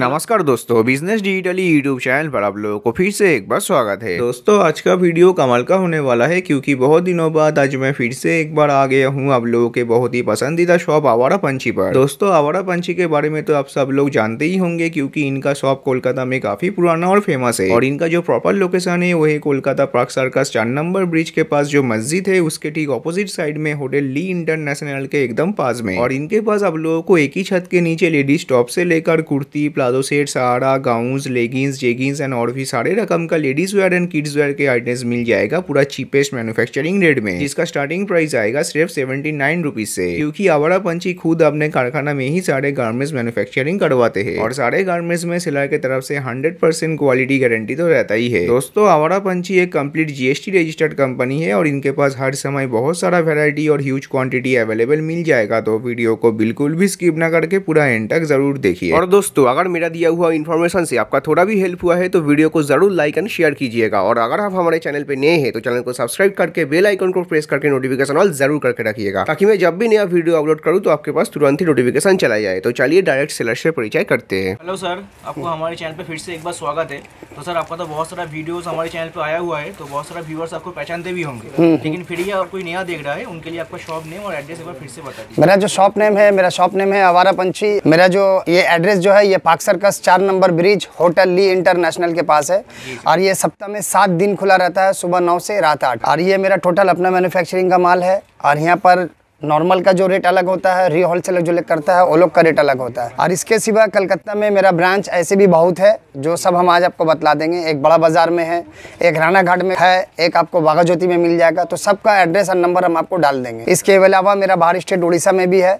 नमस्कार दोस्तों business digitally YouTube channel पर आप लोगों को फिर से एक बार स्वागत है दोस्तों आज का वीडियो कमल का होने वाला है क्योंकि बहुत दिनों बाद आज मैं फिर से एक बार आ गया हूँ आप लोगों के बहुत ही पसंदीदा शॉप आवारा पंछी पर दोस्तों आवारा पंछी के बारे में तो आप सब लोग जानते ही होंगे क्यूँकी इनका शॉप कोलकाता में काफी पुराना और फेमस है और इनका जो प्रॉपर लोकेशन है वो है कोलकाता पार्क सर्कस चार नंबर ब्रिज के पास जो मस्जिद है उसके ठीक अपोजिट साइड में होटल ली इंटरनेशनल के एकदम पास में और इनके पास आप लोगों को एक ही छत के नीचे लेडीज टॉप से लेकर कुर्ती प्लाजो सेट सारा गाउन्स लेगिंग्स जेगिंग्स एंड और भी सारे रकम का ladies wear and kids wear के आइटम्स मिल जाएगा पूरा चीपेस्ट मैनुफेक्चरिंग रेट में जिसका स्टार्टिंग प्राइस आएगा सिर्फ सेवेंटी नाइन रुपीज से क्योंकि आवारा पंची खुद अपने कारखाना में ही सारे गार्मेंट्स मैनुफेक्चरिंग करवाते हैं और सारे गार्मेंट्स में सिलर की तरफ से हंड्रेड परसेंट क्वालिटी गारंटी तो रहता ही है दोस्तों आवारा पंची एक कम्प्लीट जीएसटी रजिस्टर्ड कंपनी है और इनके पास हर समय बहुत सारा वेरायटी और ह्यूज क्वान्टिटी अवेलेबल मिल जाएगा तो वीडियो को बिल्कुल भी स्किप ना करके पूरा एंड तक जरूर देखिए और दोस्तों अगर मेरा दिया हुआ इन्फॉर्मेशन से आपका थोड़ा भी हेल्प हुआ है तो वीडियो को ज़रूर लाइक एंड शेयर कीजिएगा और अगर आप हमारे चैनल पर नए हैं तो चैनल को सब्सक्राइब करके बेल आइकन को प्रेस करके नोटिफिकेशन ऑल जरूर करके रखिएगा ताकि मैं जब भी नया वीडियो अपलोड करूँ तो आपके पास तुरंत ही नोटिफिकेशन चला जाए तो चलिए डायरेक्ट सेलर से परिचय करते हैं हेलो सर आपको हमारे चैनल पर फिर से एक बार स्वागत है तो सर आपका तो बहुत सारा वीडियोस हमारे चैनल पर आया हुआ है तो बहुत सारा व्यूवर्स आपको पहचानते भी होंगे हम्म, हम्म। लेकिन फिर ये और कोई नया देख रहा है उनके लिए आपका शॉप नेम और एड्रेस एक बार फिर से बता मेरा जो शॉप नेम है मेरा शॉप नेम है आवारा पंछी मेरा जो ये एड्रेस जो है ये पाक सर्कस चार नंबर ब्रिज होटल ली इंटरनेशनल के पास है और ये सप्ताह में सात दिन खुला रहता है सुबह नौ से रात आठ और ये मेरा टोटल अपना मैन्युफैक्चरिंग का माल है और यहाँ पर नॉर्मल का जो रेट अलग होता है री होल जो लेकर करता है वो लोग का रेट अलग होता है और इसके सिवा कलकत्ता में मेरा ब्रांच ऐसे भी बहुत है जो सब हम आज आपको बतला देंगे एक बड़ा बाजार में है एक राना घाट में है एक आपको बाघा ज्योति में मिल जाएगा तो सबका एड्रेस और नंबर हम आपको डाल देंगे इसके अलावा मेरा बाहर स्टेट उड़ीसा में भी है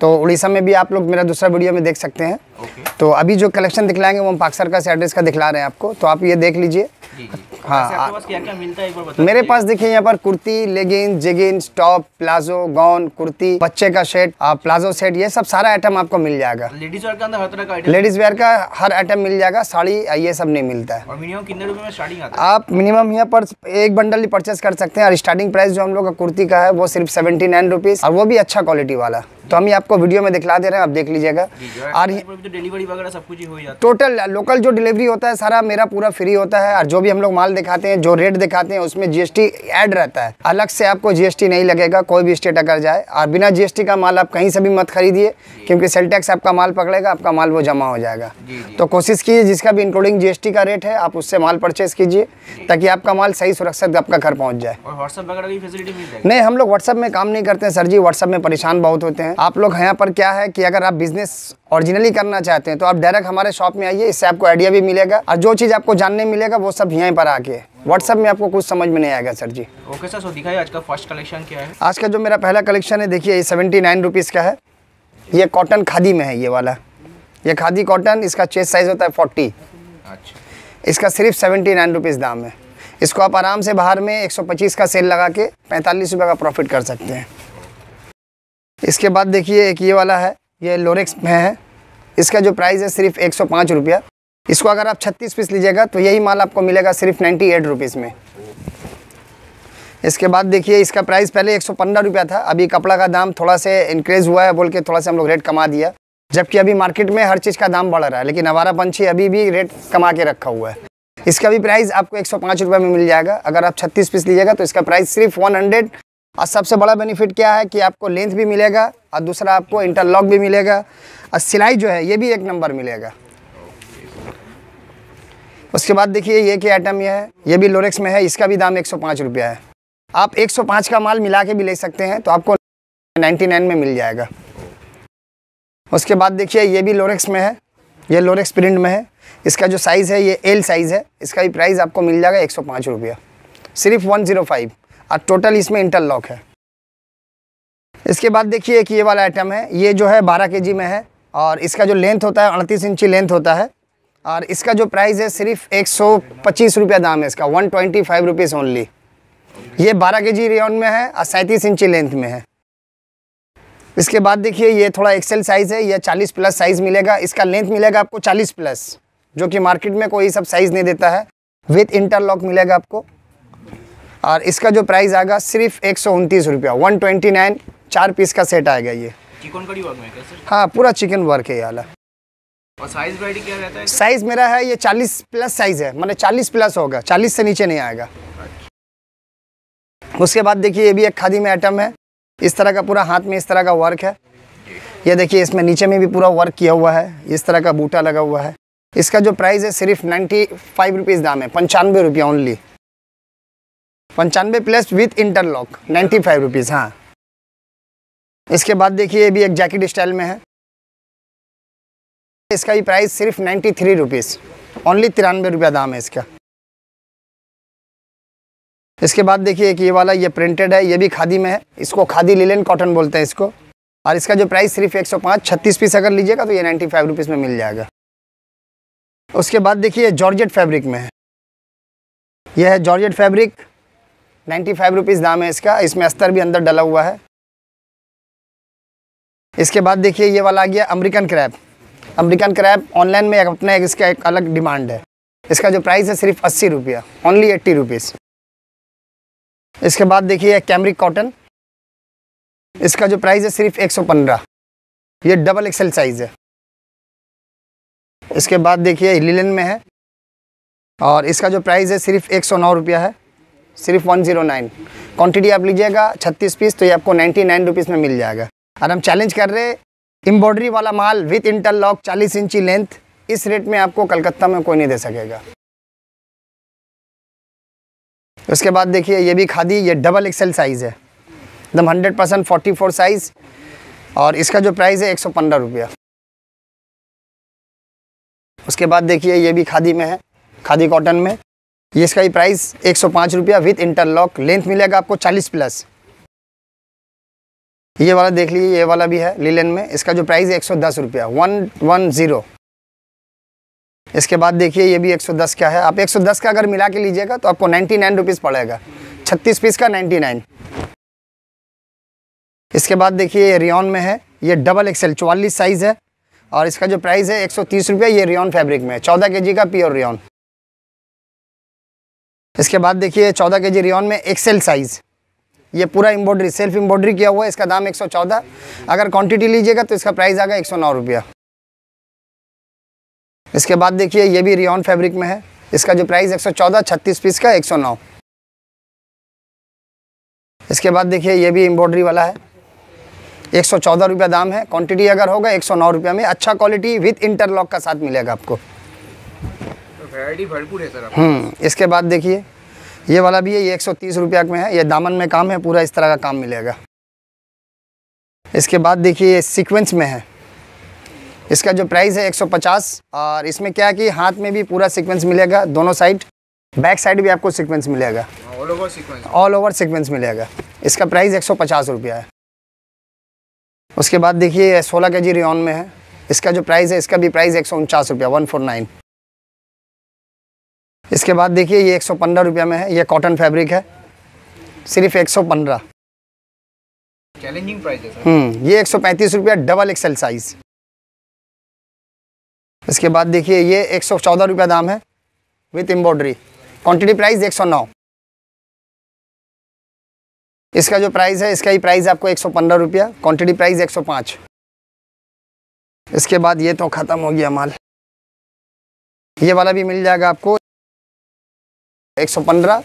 तो उड़ीसा में भी आप लोग मेरा दूसरा वीडियो में देख सकते हैं तो अभी जो कलेक्शन दिखलाएंगे वो हम पाक्सर का से एड्रेस का दिखला रहे हैं आपको तो आप ये देख लीजिए हाँ क्या क्या मिलता है मेरे पास देखिए यहाँ पर kurti legging jeggings top palazzo gown kurti बच्चे का सेट प्लाजो सेट ये सब सारा आइटम आपको मिल जाएगा लेडीज वेयर का हर तरह का लेडीज वेयर का हर आइटम मिल जाएगा साड़ी ये सब नहीं मिलता है आप मिनिमम यहाँ पर एक बंडल ही परचेस कर सकते हैं और स्टार्टिंग प्राइस जो हम लोग का कुर्ती का है वो सिर्फ सेवेंटी नाइन रुपीज और वो भी अच्छा क्वालिटी वाला तो हम ही आपको वीडियो में दिखला दे रहे हैं आप देख लीजिएगा और डिलीवरी तो वगैरह सब कुछ ही हो जाता टोटल लोकल जो डिलीवरी होता है सारा मेरा पूरा फ्री होता है और जो भी हम लोग माल दिखाते हैं जो रेट दिखाते हैं उसमें जीएसटी ऐड रहता है अलग से आपको जीएसटी नहीं लगेगा कोई भी स्टेट अगर जाए और बिना जीएसटी का माल आप कहीं से भी मत खरीदिए क्योंकि सेल टैक्स आपका माल पकड़ेगा आपका माल वो जमा हो जाएगा तो कोशिश कीजिए जिसका भी इंक्लूडिंग जीएसटी का रेट है आप उससे माल परचेज कीजिए ताकि आपका माल सही सुरक्षित आपका घर पहुँच जाए और वगैरह नहीं हम लोग व्हाट्सअप में काम नहीं करते हैं सर जी व्हाट्सएप में परेशान बहुत होते हैं आप लोग यहाँ पर क्या है कि अगर आप बिजनेस ऑरिजिनली करना चाहते हैं तो आप डायरेक्ट हमारे शॉप में आइए इससे आपको आइडिया भी मिलेगा और जो चीज़ आपको जानने मिलेगा वो सब यहीं पर आके व्हाट्सअप में आपको कुछ समझ में नहीं आएगा sir ji okay sir so दिखाइए आज का फर्स्ट कलेक्शन क्या है आज का जो मेरा पहला कलेक्शन है देखिए ये सेवेंटी नाइन रुपीज़ का है ये कॉटन खादी में है ये वाला ये खादी कॉटन इसका चेस्ट साइज़ होता है फोर्टी अच्छा इसका सिर्फ सेवेंटी नाइन रुपीज़ दाम है इसको आप आराम से बाहर में 125 का सेल लगा के पैंतालीस रुपये का प्रॉफिट कर सकते हैं इसके बाद देखिए एक ये वाला है ये लोरेक्स में है इसका जो प्राइस है सिर्फ एक सौ पाँच रुपया इसको अगर आप छत्तीस पीस लीजिएगा तो यही माल आपको मिलेगा सिर्फ नाइन्टी एट रुपीज़ में इसके बाद देखिए इसका प्राइस पहले एक सौ पंद्रह रुपया था अभी कपड़ा का दाम थोड़ा से इंक्रीज़ हुआ है बोल के थोड़ा सा हम लोग रेट कमा दिया जबकि अभी मार्केट में हर चीज़ का दाम बढ़ रहा है लेकिन हमारा पंछी अभी भी रेट कमा के रखा हुआ है इसका भी प्राइस आपको एक सौ में मिल जाएगा अगर आप छत्तीस पीस लीजिएगा तो इसका प्राइस सिर्फ वन हंड्रेड और सबसे बड़ा बेनिफिट क्या है कि आपको लेंथ भी मिलेगा और दूसरा आपको इंटरलॉक भी मिलेगा और सिलाई जो है ये भी एक नंबर मिलेगा उसके बाद देखिए ये क्या आइटम ये है ये भी लोरेक्स में है इसका भी दाम एक सौ रुपया है आप 105 का माल मिला के भी ले सकते हैं तो आपको 99 में मिल जाएगा उसके बाद देखिए ये भी लोरेक्स में है ये लोरेक्स प्रिंट में है इसका जो साइज़ है ये एल साइज़ है इसका भी प्राइस आपको मिल जाएगा एक सौ रुपया सिर्फ वन ज़ीरो फाइव और टोटल इसमें इंटरलॉक है इसके बाद देखिए कि ये वाला आइटम है ये जो है बारह के में है और इसका जो लेंथ होता है अड़तीस इंची लेंथ होता है और इसका जो प्राइस है सिर्फ एक सौ पच्चीस रुपया दाम है इसका one twenty five rupees only ये बारह के जी रेन में है और सैंतीस इंची लेंथ में है इसके बाद देखिए ये थोड़ा एक्सेल साइज़ है यह चालीस प्लस साइज़ मिलेगा इसका लेंथ मिलेगा आपको चालीस प्लस जो कि मार्केट में कोई सब साइज़ नहीं देता है विथ इंटरलॉक मिलेगा आपको और इसका जो प्राइस आएगा सिर्फ एक सौ उनतीस रुपया वन ट्वेंटी नाइन चार पीस का सेट आएगा ये चिकन कड़ी वर्क में हाँ पूरा चिकन वर्क है ये वाला और साइज क्या रहता है साइज मेरा है ये चालीस प्लस साइज है मैंने चालीस प्लस होगा चालीस से नीचे नहीं आएगा उसके बाद देखिए ये भी एक खादी में आइटम है इस तरह का पूरा हाथ में इस तरह का वर्क है ये देखिए इसमें नीचे में भी पूरा वर्क किया हुआ है इस तरह का बूटा लगा हुआ है इसका जो प्राइस है सिर्फ नाइन्टी फाइव रुपीज़ दाम है पंचानवे रुपया ओनली पंचानवे plus with interlock ninety five rupees हाँ इसके बाद देखिए ये भी एक जैकेट स्टाइल में है इसका भी प्राइस सिर्फ नाइन्टी थ्री रुपीज़ ओनली तिरानवे रुपया दाम है इसका इसके बाद देखिए कि ये वाला ये प्रिंटेड है ये भी खादी में है इसको खादी लिलन कॉटन बोलते हैं इसको और इसका जो प्राइस सिर्फ एक सौ पाँच छत्तीस पीस अगर लीजिएगा तो ये नाइन्टी फाइव रुपीज़ में मिल जाएगा उसके बाद देखिए जॉर्जेट फैब्रिक में है यह है georgette fabric ninety five rupees दाम है इसका इसमें अस्तर भी अंदर डला हुआ है इसके बाद देखिए ये वाला आ गया American crepe American crepe online में अपना एक इसका एक अलग डिमांड है इसका जो प्राइस है सिर्फ अस्सी रुपया ओनली एट्टी रुपीज़ इसके बाद देखिए कैमरिक कॉटन इसका जो प्राइस है सिर्फ एक सौ पंद्रह ये डबल एक्सेल साइज़ है इसके बाद देखिए लिलन में है और इसका जो प्राइस है सिर्फ एक सौ नौ रुपया है सिर्फ वन जीरो नाइन क्वान्टिटी आप लीजिएगा छत्तीस पीस तो ये आपको नाइन्टी नाइन रुपीज़ में मिल जाएगा और हम चैलेंज कर रहे एम्ब्रॉयडरी वाला माल विथ इंटरलॉक चालीस इंची लेंथ इस रेट में आपको कलकत्ता में कोई नहीं दे सकेगा उसके बाद देखिए ये भी खादी ये डबल एक्सेल साइज़ है एकदम hundred percent forty four size और इसका जो प्राइस है एक सौ पंद्रह रुपया उसके बाद देखिए ये भी खादी में है खादी कॉटन में ये इसका ही प्राइस एक सौ पाँच रुपया विथ इंटरलॉक लेंथ मिलेगा आपको चालीस प्लस ये वाला देख लीजिए ये वाला भी है लीलन में इसका जो प्राइस है एक सौ दस रुपया वन वन ज़ीरो इसके बाद देखिए ये भी 110 का है आप 110 का अगर मिला के लीजिएगा तो आपको 99 नाइन रुपीज़ पड़ेगा 36 पीस का 99 इसके बाद देखिए ये रियन में है ये डबल एक्सेल चौवालीस साइज़ है और इसका जो प्राइस है एक सौ तीस रुपया ये रियन फैब्रिक में है चौदह के जी का प्योर रियन इसके बाद देखिए चौदह के जी रियन में एक्सेल साइज़ ये पूरा एम्ब्रॉयडरी सेल्फ एम्ब्रॉयडरी किया हुआ है इसका दाम 114 अगर क्वांटिटी लीजिएगा तो इसका प्राइस आएगा एक सौ रुपया इसके बाद देखिए ये भी रियन फैब्रिक में है इसका जो प्राइस 114 36 पीस का 109 इसके बाद देखिए ये भी एम्ब्रॉयडरी वाला है एक सौ दाम है क्वांटिटी अगर होगा एक सौ में अच्छा क्वालिटी विथ इंटरलॉक का साथ मिलेगा आपको वैरायटी भरपूर है सर हम्म, इसके बाद देखिए ये वाला भी है ये एक सौ में है ये दामन में काम है पूरा इस तरह का काम मिलेगा इसके बाद देखिए ये सिक्वेंस में है इसका जो प्राइस है 150 और इसमें क्या है कि हाथ में भी पूरा सीक्वेंस मिलेगा दोनों साइड बैक साइड भी आपको सीक्वेंस मिलेगा all over sequence all over sequence मिलेगा इसका प्राइस एक सौ रुपया है उसके बाद देखिए सोलह के जी रिओन में है इसका जो प्राइस है इसका भी प्राइस एक सौ उनचास रुपया वन फोर नाइन इसके बाद देखिए ये एक सौ में है ये कॉटन फैब्रिक है सिर्फ एक सौ पंद्रह चैलेंजिंग प्राइस हम्म, ये एक सौ पैंतीस रुपया डबल एक्सएल साइज इसके बाद देखिए ये एक सौ चौदह रुपया दाम है विथ एम्ब्रॉयडरी क्वान्टिटी प्राइस एक सौ नौ इसका जो प्राइस है इसका ही प्राइस आपको एक सौ पंद्रह रुपया क्वान्टिटी प्राइस एक सौ पाँच इसके बाद ये तो ख़त्म हो गया माल ये वाला भी मिल जाएगा आपको एक सौ पंद्रह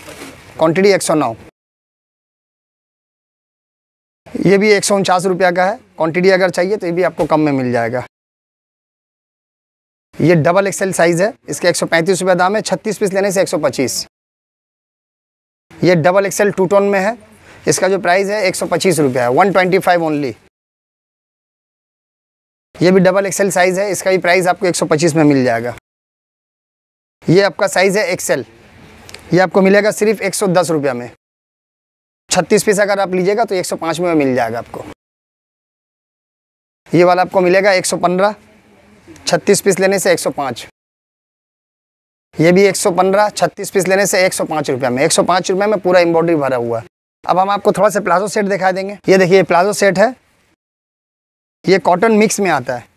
क्वान्टिटी एक सौ नौ ये भी एक सौ उनचास रुपया का है क्वान्टिटी अगर चाहिए तो ये भी आपको कम में मिल जाएगा ये डबल एक्सेल साइज़ है इसके एक सौ पैंतीस रुपया दाम है छत्तीस पीस लेने से एक सौ पच्चीस ये डबल एक्सेल टू टोन में है इसका जो प्राइस है एक सौ पच्चीस रुपया है वन ट्वेंटी फाइव ओनली ये भी डबल एक्सेल साइज़ है इसका भी प्राइस आपको एक सौ पच्चीस में मिल जाएगा ये आपका साइज़ है एक्सेल ये आपको मिलेगा सिर्फ एक सौ दस में छत्तीस पीस अगर आप लीजिएगा तो एक सौ पाँच में मिल जाएगा आपको ये वाला आपको मिलेगा एक सौ पंद्रह छत्तीस पीस लेने से एक सौ पाँच ये भी एक सौ पंद्रह छत्तीस पीस लेने से एक सौ पाँच रुपया में एक सौ पाँच रुपये में पूरा एम्ब्रॉयडरी भरा हुआ है अब हम आपको थोड़ा सा प्लाजो सेट दिखा देंगे ये देखिए प्लाजो सेट है ये कॉटन मिक्स में आता है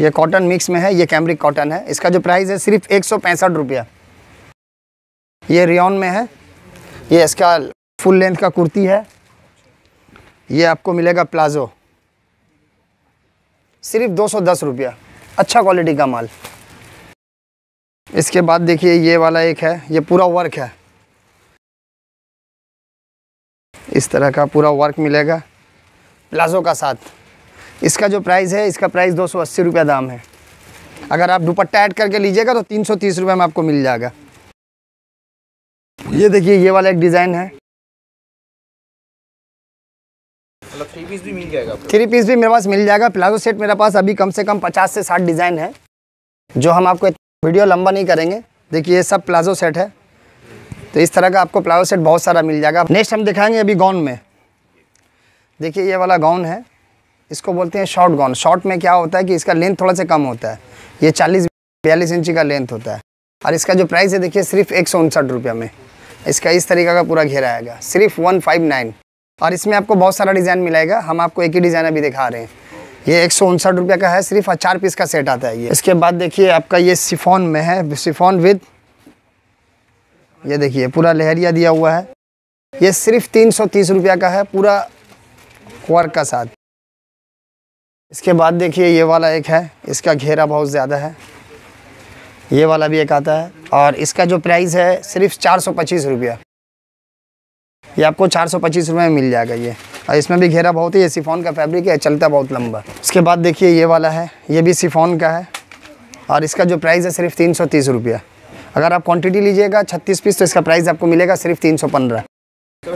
ये कॉटन मिक्स में है ये कैमरिक कॉटन है इसका जो प्राइस है सिर्फ एक सौ पैंसठ रुपया ये रियोन में है ये इसका फुल लेंथ का कुर्ती है ये आपको मिलेगा प्लाजो सिर्फ दो सौ दस रुपया अच्छा क्वालिटी का माल इसके बाद देखिए ये वाला एक है ये पूरा वर्क है इस तरह का पूरा वर्क मिलेगा प्लाजो का साथ इसका जो प्राइस है इसका प्राइस दो सौ अस्सी रुपया दाम है अगर आप दुपट्टा ऐड करके लीजिएगा तो तीन सौ तीस रुपये में आपको मिल जाएगा ये देखिए ये वाला एक डिज़ाइन है थ्री मतलब पीस भी मिल जाएगा थ्री पीस भी मेरे पास मिल जाएगा प्लाजो सेट मेरे पास अभी कम से कम पचास से साठ डिज़ाइन है जो हम आपको वीडियो लंबा नहीं करेंगे देखिए ये सब प्लाजो सेट है तो इस तरह का आपको प्लाजो सेट बहुत सारा मिल जाएगा नेक्स्ट हम दिखाएंगे अभी गाउन में देखिए ये वाला गाउन है इसको बोलते हैं शॉर्ट गाउन शॉर्ट में क्या होता है कि इसका लेंथ थोड़ा सा कम होता है ये चालीस बयालीस इंची का लेंथ होता है और इसका जो प्राइस है देखिए सिर्फ एक सौ में इसका इस तरीका का पूरा घेरा आएगा सिर्फ वन फाइव नाइन और इसमें आपको बहुत सारा डिज़ाइन मिलेगा हम आपको एक ही डिज़ाइन अभी दिखा रहे हैं ये एक सौ उनसठ रुपये का है सिर्फ चार पीस का सेट आता है ये इसके बाद देखिए आपका ये सिफोन में है सिफोन विद ये देखिए पूरा लहरिया दिया हुआ है ये सिर्फ तीन सौ तीस रुपया का है पूरा वर्क का साथ इसके बाद देखिए ये वाला एक है इसका घेरा बहुत ज़्यादा है ये वाला भी एक आता है और इसका जो प्राइस है सिर्फ चार सौ पच्चीस रुपया ये आपको चार सौ पच्चीस रुपये में मिल जाएगा ये और इसमें भी घेरा बहुत है ये सिफोन का फैब्रिक है चलता बहुत लंबा उसके बाद देखिए ये वाला है ये भी सिफोन का है और इसका जो प्राइस है सिर्फ तीन सौ तीस रुपया अगर आप क्वान्टिटी लीजिएगा छत्तीस पीस तो इसका प्राइस आपको मिलेगा सिर्फ तीन सौ पंद्रह तो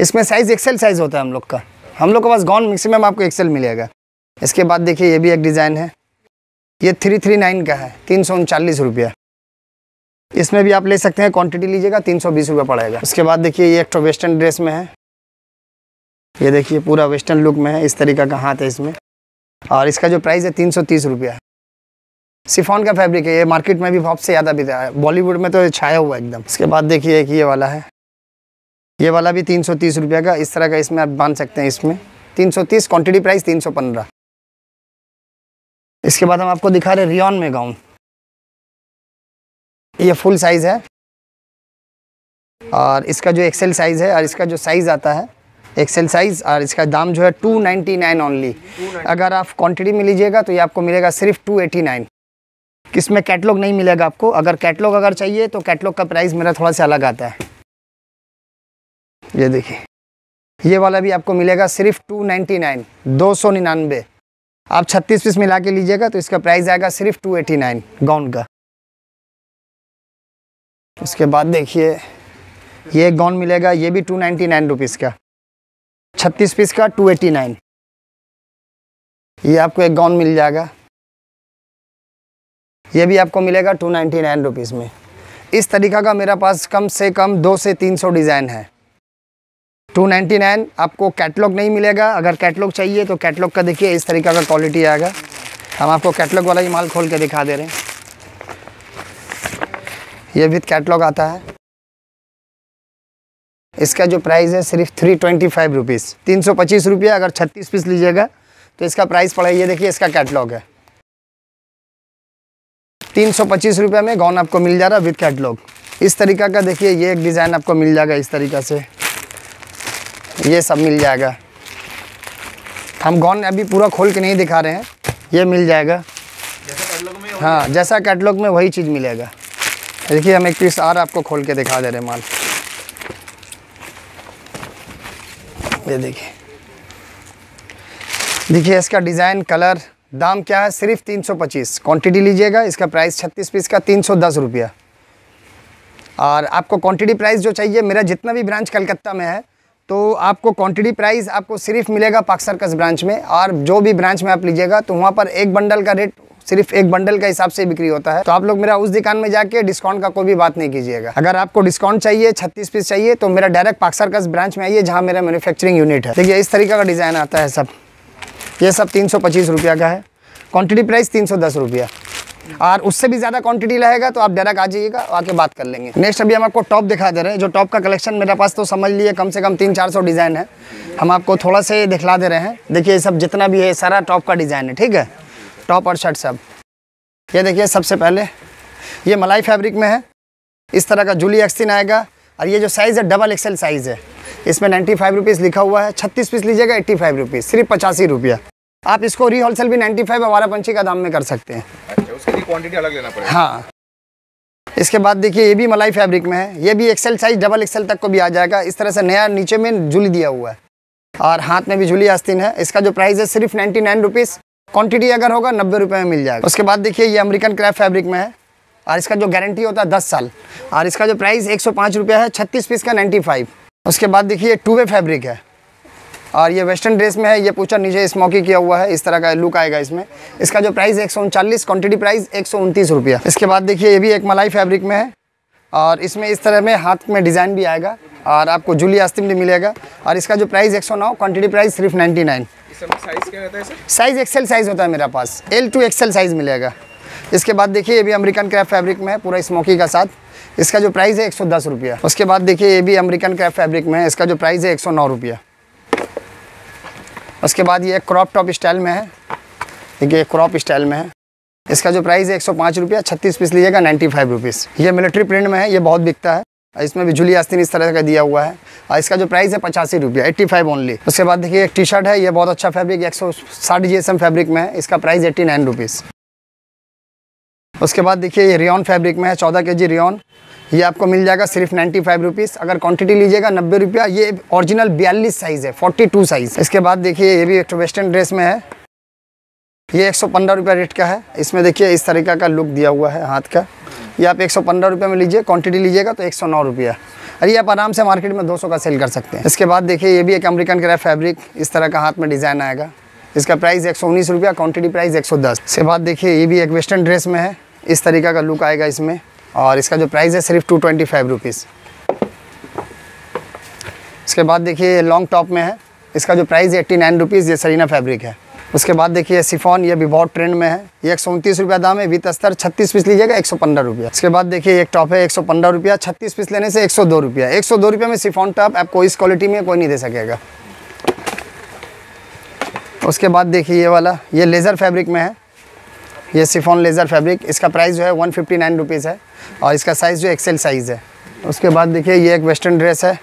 इसमें साइज़ एक्सेल साइज़ होता है हम लोग का हम लोग के पास गॉन मैक्सिमम आपको एक्सेल मिलेगा इसके बाद देखिए ये भी एक डिज़ाइन है ये थ्री थ्री नाइन का है तीन सौ उनचालीस रुपया इसमें भी आप ले सकते हैं क्वांटिटी लीजिएगा तीन सौ बीस रुपये पड़ेगा उसके बाद देखिए ये एक तो वेस्टर्न ड्रेस में है ये देखिए पूरा वेस्टर्न लुक में है इस तरीका का हाथ है इसमें और इसका जो प्राइस है तीन सौ तीस रुपया सिफॉन का फैब्रिक है ये मार्केट में भी बहुत से ज़्यादा बिता है बॉलीवुड में तो छाया हुआ एकदम इसके बाद देखिए एक ये वाला है ये वाला भी तीन सौ तीस रुपया का इस तरह का इसमें आप बांध सकते हैं इसमें तीन सौ तीस क्वान्टिटी प्राइस तीन सौ पंद्रह इसके बाद हम आपको दिखा रहे रियॉन में गाउन ये फुल साइज़ है और इसका जो एक्सेल साइज़ है और इसका जो साइज़ आता है एक्सेल साइज़ और इसका दाम जो है टू नाइनटी नाइन ओनली अगर आप क्वांटिटी में लीजिएगा तो ये आपको मिलेगा सिर्फ टू एटी नाइन इसमें कैटलॉग नहीं मिलेगा आपको अगर कैटलॉग अगर चाहिए तो कैटलॉग का प्राइस मेरा थोड़ा सा अलग आता है ये देखिए ये वाला भी आपको मिलेगा सिर्फ टू नाइन्टी नाइन दो सौ निन्यानवे आप 36 पीस मिला के लीजिएगा तो इसका प्राइस आएगा सिर्फ 289 गाउन का उसके बाद देखिए ये गाउन मिलेगा ये भी 299 नाइन्टी का 36 पीस का 289 ये आपको एक गाउन मिल जाएगा ये भी आपको मिलेगा टू नाइन्टी में इस तरीका का मेरा पास कम से कम दो से तीन सौ डिज़ाइन है 299 आपको कैटलॉग नहीं मिलेगा अगर कैटलॉग चाहिए तो कैटलॉग का देखिए इस तरीका का क्वालिटी आएगा हम आपको कैटलॉग वाला ही माल खोल के दिखा दे रहे हैं ये विथ कैटलॉग आता है इसका जो प्राइस है सिर्फ थ्री ट्वेंटी फाइव रुपीज़ तीन सौ पच्चीस रुपया अगर छत्तीस पीस लीजिएगा तो इसका प्राइस पड़ा ये देखिए इसका कैटलॉग है तीन सौ पच्चीस रुपये में गाउन आपको मिल जा रहा है विथ कैटलॉग इस तरीका का देखिए ये एक डिज़ाइन आपको मिल जाएगा इस तरीका से ये सब मिल जाएगा हम गौन अभी पूरा खोल के नहीं दिखा रहे हैं ये मिल जाएगा जैसा हाँ जैसा कैटलॉग में वही चीज़ मिलेगा देखिए हम एक पीस और आपको खोल के दिखा दे रहे माल ये देखिए देखिए इसका डिज़ाइन कलर दाम क्या है सिर्फ 325 क्वांटिटी लीजिएगा इसका प्राइस 36 पीस का तीन सौ रुपया और आपको क्वांटिटी प्राइस जो चाहिए मेरा जितना भी ब्रांच कलकत्ता में है तो आपको क्वांटिटी प्राइस आपको सिर्फ मिलेगा पाक सर्कस ब्रांच में और जो भी ब्रांच में आप लीजिएगा तो वहाँ पर एक बंडल का रेट सिर्फ एक बंडल का हिसाब से बिक्री होता है तो आप लोग मेरा उस दुकान में जाके डिस्काउंट का कोई भी बात नहीं कीजिएगा अगर आपको डिस्काउंट चाहिए छत्तीस पीस चाहिए तो मेरा डायरेक्ट पाक्सरकस ब्रांच में आइए जहाँ मेरा मैनुफैक्चरिंग यूनिट है देखिए इस तरीके का डिज़ाइन आता है सब ये सब तीन सौ का है क्वान्टिटी प्राइस तीन सौ और उससे भी ज़्यादा क्वांटिटी रहेगा तो आप डायरेक्ट आ जाइएगा आके बात कर लेंगे नेक्स्ट अभी हम आपको टॉप दिखा दे रहे हैं जो टॉप का कलेक्शन मेरे पास तो समझ लिए कम से कम तीन चार सौ डिज़ाइन है हम आपको थोड़ा से दिखला दे रहे हैं देखिए सब जितना भी है सारा टॉप का डिज़ाइन है ठीक है टॉप और शर्ट सब ये देखिए सबसे पहले ये मलाई फैब्रिक में है इस तरह का जूली एक्सिन आएगा और ये जो साइज़ है डबल एक्सेल साइज़ है इसमें नाइन्टी फाइव रुपीज़ लिखा हुआ है छत्तीस पीस लीजिएगा एट्टी फाइव रुपीज़ सिर्फ पचासी रुपया आप इसको री होलसेल भी नाइन्टी फाइव बारह पंची का दाम में कर सकते हैं क्वांटिटी अलग लेना पड़ेगा हाँ इसके बाद देखिए ये भी मलाई फैब्रिक में है ये भी एक्सेल साइज डबल एक्सेल तक को भी आ जाएगा इस तरह से नया नीचे में जुल दिया हुआ है और हाथ में भी झुली आस्तीन है इसका जो प्राइस है सिर्फ नाइन्टी नाइन रुपीज़ क्वान्टिटी अगर होगा नब्बे रुपये में मिल जाएगा उसके बाद देखिए ये अमेरिकन क्राफ्ट फैब्रिक में है और इसका जो गारंटी होता है दस साल और इसका जो प्राइस एक सौ है छत्तीस पीस का नाइन्टी फाइव उसके बाद देखिए टू वे फैब्रिक है और ये वेस्टर्न ड्रेस में है ये पूछा नीचे स्मोकी किया हुआ है इस तरह का लुक आएगा इसमें इसका जो प्राइस सौ एक क्वांटिटी प्राइस एक रुपया इसके बाद देखिए ये भी एक मलाई फैब्रिक में है और इसमें इस तरह में हाथ में डिज़ाइन भी आएगा और आपको जूली आस्तीन भी मिलेगा और इसका जो प्राइस एक क्वांटिटी प्राइस सिर्फ ninety nine size XL size होता है मेरा पास एल टू एक्सेल साइज़ मिलेगा इसके बाद देखिए ये भी अमेरिकन क्राफ्ट फैब्रिक में है पूरा स्मोकी का साथ इसका जो प्राइस है एक सौ दस रुपया उसके बाद देखिए ये भी अमेरिकन क्राफ्ट फैब्रिक में है इसका जो प्राइस है एक सौ नौ रुपया उसके बाद ये क्रॉप टॉप स्टाइल में है देखिए क्रॉप स्टाइल में है इसका जो प्राइस है एक सौ पाँच रुपया छत्तीस पीस लीजिएगा नाइन्टी फाइव रुपीज़ ये मिलिट्री प्रिंट में है ये बहुत बिकता है इसमें भी झूली आस्तीन इस तरह का दिया हुआ है और इसका जो प्राइस है पचासी रुपया एट्टी फाइव ओनली उसके बाद देखिए एक टी शर्ट है ये बहुत अच्छा फैब्रिक एक सौ साठ जी एस एम फैब्रिक में है इसका प्राइस एट्टी नाइन रुपीज़ उसके बाद देखिए ये रियॉन फैब्रिक में है चौदह के जी रियॉन ये आपको मिल जाएगा सिर्फ नाइन्टी फाइव रुपीज़ अगर क्वांटिटी लीजिएगा नब्बे रुपया ये ओरिजिनल बयालीस साइज़ है फोर्टी टू साइज़ इसके बाद देखिए ये भी एक वेस्टर्न ड्रेस में है ये एक सौ पंद्रह रुपया रेट का है इसमें देखिए इस तरीका का लुक दिया हुआ है हाथ का ये आप एक सौ पंद्रह रुपये में लीजिए क्वान्टिटी लीजिएगा तो एक सौ नौ रुपया अरे आप आराम से मार्केट में दो सौ का सेल कर सकते हैं इसके बाद देखिए ये भी एक अमेरिकन क्राफ्ट फैब्रिक इस तरह का हाथ में डिज़ाइन आएगा इसका प्राइस एक सौ उन्नीस रुपया क्वान्टिटी प्राइस एक सौ दस इसके बाद देखिए ये भी एक वेस्टर्न ड्रेस में है इस तरीका का लुक आएगा इसमें और इसका जो प्राइस है सिर्फ टू ट्वेंटी फाइव रुपीज़ इसके बाद देखिए लॉन्ग टॉप में है इसका जो प्राइस है एट्टी नाइन रुपीज़ ये सरीना फैब्रिक है उसके बाद देखिए सिफॉन ये भी बहुत ट्रेंड में है ये एक सौ उनतीस रुपया दाम है विथ अस्तर छत्तीस पीस लीजिएगा एक सौ पंद्रह रुपया इसके बाद देखिए एक टॉप है एक सौ पंद्रह रुपया छत्तीस पीस लेने से एक सौ दो रुपया एक सौ दो रुपया में सिफॉन टॉप आपको इस क्वालिटी में कोई नहीं दे सकेगा उसके बाद देखिए ये वाला ये लेज़र फैब्रिक में है ये सिफोन लेज़र फैब्रिक इसका प्राइस जो है वन फिफ्टी नाइन रुपीज़ है और इसका साइज़ जो एक्सेल साइज़ है उसके बाद देखिए ये एक वेस्टर्न ड्रेस है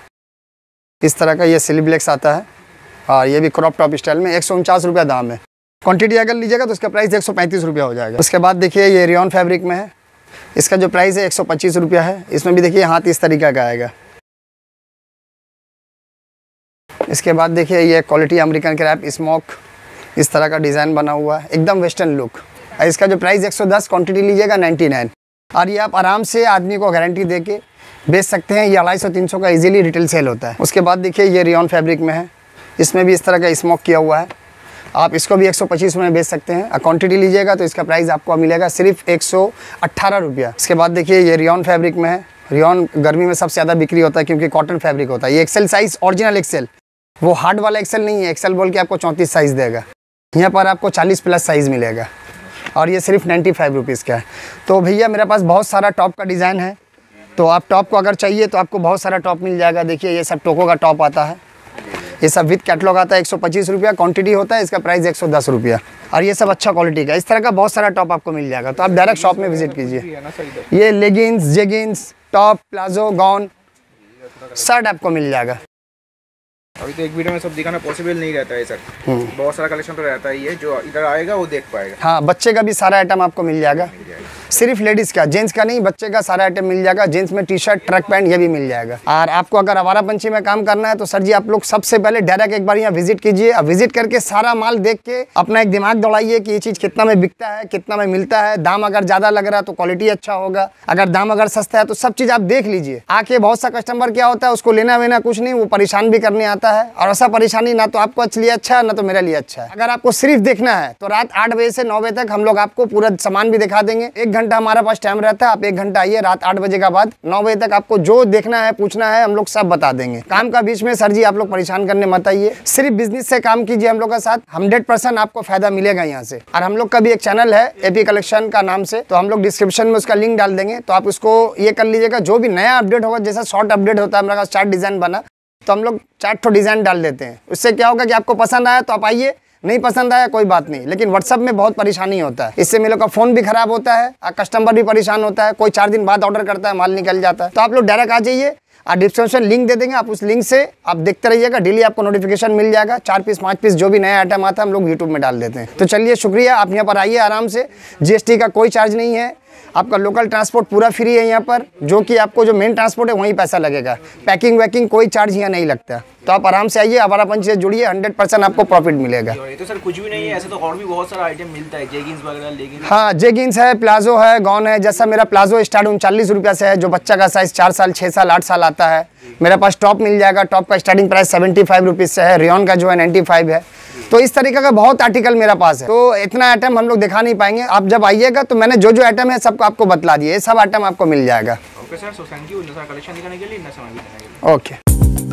इस तरह का ये ब्लैक्स आता है और ये भी क्रॉप टॉप स्टाइल में एक सौ उनचास रुपया दाम है क्वांटिटी अगर लीजिएगा तो इसका प्राइस एक सौ पैंतीस रुपया हो जाएगा उसके बाद देखिए ये रियन फैब्रिक में है इसका जो प्राइस है एक सौ पच्चीस रुपया है इसमें भी देखिए हाथ इस तरीक़े का आएगा इसके बाद देखिए ये क्वालिटी अमेरिकन क्रैप स्मोक इस तरह का डिज़ाइन बना हुआ है एकदम वेस्टर्न लुक इसका जो प्राइस 110 क्वांटिटी लीजिएगा 99 और ये आप आराम से आदमी को गारंटी दे के बेच सकते हैं ये अढ़ाई सौ तीन सौ का इजीली रिटेल सेल होता है उसके बाद देखिए ये रियॉन फैब्रिक में है इसमें भी इस तरह का स्मोक किया हुआ है आप इसको भी 125 में बेच सकते हैं क्वांटिटी लीजिएगा तो इसका प्राइस आपको मिलेगा सिर्फ एक सौ रुपया इसके बाद देखिए ये रियॉन फैब्रिक में है रियॉन गर्मी में सबसे ज़्यादा बिक्री होता है क्योंकि कॉटन फैब्रिक होता है ये एक्सेल साइज़ ऑरिजिनल एक्सेल वो हार्ड वाला एक्सेल नहीं है एक्सेल बोल के आपको चौंतीस साइज़ देगा यहाँ पर आपको चालीस प्लस साइज़ मिलेगा और ये सिर्फ नाइन्टी फाइव रुपीज़ का है तो भैया मेरे पास बहुत सारा टॉप का डिज़ाइन है तो आप टॉप को अगर चाहिए तो आपको बहुत सारा टॉप मिल जाएगा देखिए ये सब टोको का टॉप आता है ये सब विथ कैटलॉग आता है एक सौ पच्चीस रुपया क्वान्टिटी होता है इसका प्राइस एक सौ दस रुपया और ये सब अच्छा क्वालिटी का इस तरह का बहुत सारा टॉप आपको मिल जाएगा तो आप डायरेक्ट शॉप में विजिट कीजिए ये leggings jeggings top palazzo gown shirt आपको मिल जाएगा अभी तो एक वीडियो में सब दिखाना पॉसिबल नहीं रहता है सर हम्म। बहुत सारा कलेक्शन तो रहता ही है जो इधर आएगा वो देख पाएगा हाँ बच्चे का भी सारा आइटम आपको मिल जाएगा मिल जाएगा सिर्फ लेडीज़ का जेंट्स का नहीं बच्चे का सारा आइटम मिल जाएगा जेंट्स में टी शर्ट ट्रक पैंट ये भी मिल जाएगा और आपको अगर आवारा पंछी में काम करना है तो सर जी आप लोग सबसे पहले डायरेक्ट एक बार यहाँ विजिट कीजिए और विजिट करके सारा माल देख के अपना एक दिमाग दौड़ाइए की ये चीज़ कितना में बिकता है कितना में मिलता है दाम अगर ज़्यादा लग रहा है तो क्वालिटी अच्छा होगा अगर दाम अगर सस्ता है तो सब चीज़ आप देख लीजिए आके बहुत सा कस्टमर क्या होता है उसको लेना वेना कुछ नहीं वो परेशान भी करने आता है और ऐसा परेशानी ना तो आपको लिए अच्छा है ना तो मेरे लिए अच्छा है अगर आपको सिर्फ देखना है तो रात आठ बजे से नौ बजे तक हम लोग आपको पूरा सामान भी दिखा देंगे एक घंटा हमारे पास टाइम रहता है आप एक घंटा आइए रात आठ बजे के बाद नौ बजे तक आपको जो देखना है पूछना है हम लोग सब बता देंगे काम का बीच में सर जी आप लोग परेशान करने मत आइए सिर्फ बिजनेस से काम कीजिए हम लोग का साथ हंड्रेड आपको फायदा मिलेगा यहाँ से और हम लोग का भी एक चैनल है एपी कलेक्शन का नाम से तो हम लोग डिस्क्रिप्शन में उसका लिंक डाल देंगे तो आप उसको ये कर लीजिएगा जो भी नया अपडेट होगा जैसा शॉर्ट अपडेट होता है हमारे पास चार्ट डिजाइन बना तो हम लोग चार डिज़ाइन डाल देते हैं उससे क्या होगा कि आपको पसंद आया तो आप आइए नहीं पसंद आया कोई बात नहीं लेकिन व्हाट्सअप में बहुत परेशानी होता है इससे मेरे का फोन भी खराब होता है कस्टमर भी परेशान होता है कोई चार दिन बाद ऑर्डर करता है माल निकल जाता है तो आप लोग डायरेक्ट आ जाइए आप डिस्क्रिप्शन लिंक दे देंगे आप उस लिंक से आप देखते रहिएगा डेली आपको नोटिफिकेशन मिल जाएगा चार पीस पाँच पीस जो भी नया आइटम आता है हम लोग यूट्यूब में डाल देते हैं तो चलिए शुक्रिया आप यहाँ पर आइए आराम से जीएसटी का कोई चार्ज नहीं है आपका लोकल ट्रांसपोर्ट पूरा फ्री है यहाँ पर जो कि आपको जो मेन ट्रांसपोर्ट है वहीं पैसा लगेगा पैकिंग वैकिंग कोई चार्ज यहाँ नहीं लगता तो आप आराम से आइए पंच से जुड़िए हंड्रेड परसेंट आपको प्रॉफिट मिलेगा तो सर कुछ भी नहीं है ऐसे तो और भी बहुत सारा आइटम मिलता है जेगिंस वगैरह हाँ जेगिंस है प्लाजो है गॉन है जैसा मेरा प्लाजो स्टार्ट उनचालीस रुपया से है जो बच्चा का साइज चार साल छः साल आठ साल आता है मेरे पास टॉप मिल जाएगा टॉप का starting price seventy five rupees से है रियॉन का जो है नाइन्टी फाइव है तो इस तरीके का बहुत आर्टिकल मेरा पास है तो इतना आइटम हम लोग दिखा नहीं पाएंगे आप जब आइएगा तो मैंने जो जो आइटम है सबको आपको बतला दिए सब आइटम आपको मिल जाएगा okay sir so thank you collection दिखाने के लिए ओके